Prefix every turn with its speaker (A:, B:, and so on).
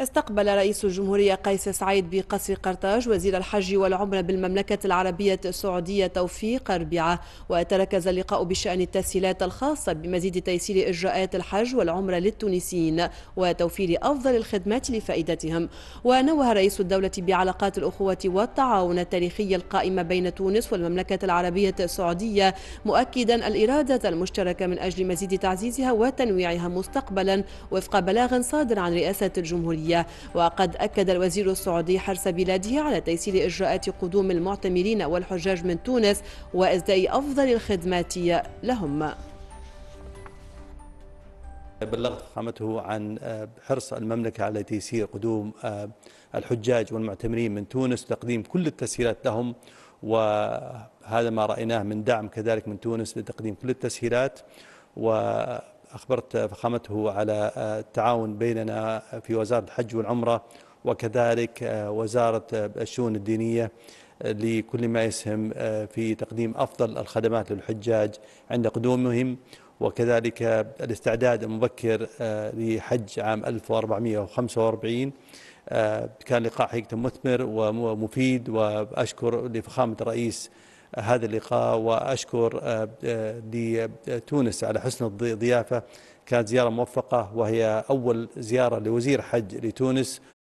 A: استقبل رئيس الجمهورية قيس سعيد بقصر قرطاج وزير الحج والعمرة بالمملكة العربية السعودية توفيق أربعة وتركز اللقاء بشأن التسهيلات الخاصة بمزيد تيسير إجراءات الحج والعمرة للتونسيين وتوفير أفضل الخدمات لفائدتهم ونوه رئيس الدولة بعلاقات الأخوة والتعاون التاريخية القائمة بين تونس والمملكة العربية السعودية مؤكدا الإرادة المشتركة من أجل مزيد تعزيزها وتنويعها مستقبلا وفق بلاغ صادر عن رئاسة الجمهورية الدولية وقد أكد الوزير السعودي حرص بلاده على تيسير إجراءات قدوم المعتمرين والحجاج من تونس وإسداء أفضل الخدمات لهم
B: بلغت فخامته عن آه، حرص المملكة على تيسير قدوم آه، الحجاج والمعتمرين من تونس تقديم كل التسهيلات لهم وهذا ما رأيناه من دعم كذلك من تونس لتقديم كل التسهيلات و أخبرت فخامته على آه، التعاون بيننا في وزارة الحج والعمرة وكذلك آه، وزارة الشؤون الدينية آه، لكل ما يسهم في تقديم أفضل الخدمات للحجاج عند قدومهم وكذلك الاستعداد المبكر لحج عام 1445 كان لقاء حقيقة مثمر ومفيد وأشكر لفخامة الرئيس هذا اللقاء وأشكر آه، آه، لتونس على حسن الضيافة كانت زيارة موفقة وهي أول زيارة لوزير حج لتونس